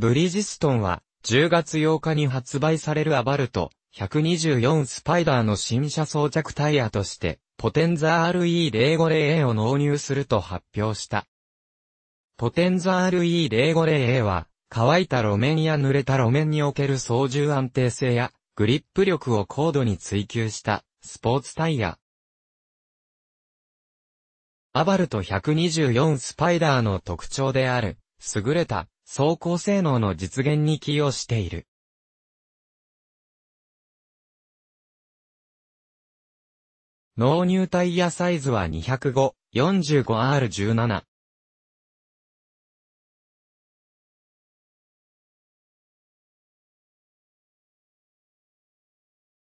ブリジストンは、10月8日に発売されるアバルト、124スパイダーの新車装着タイヤとして、ポテンザ RE050A を納入すると発表した。ポテンザ RE050A は、乾いた路面や濡れた路面における操縦安定性や、グリップ力を高度に追求した、スポーツタイヤ。アバルト124スパイダーの特徴である、優れた走行性能の実現に寄与している。納入タイヤサイズは 205-45R17。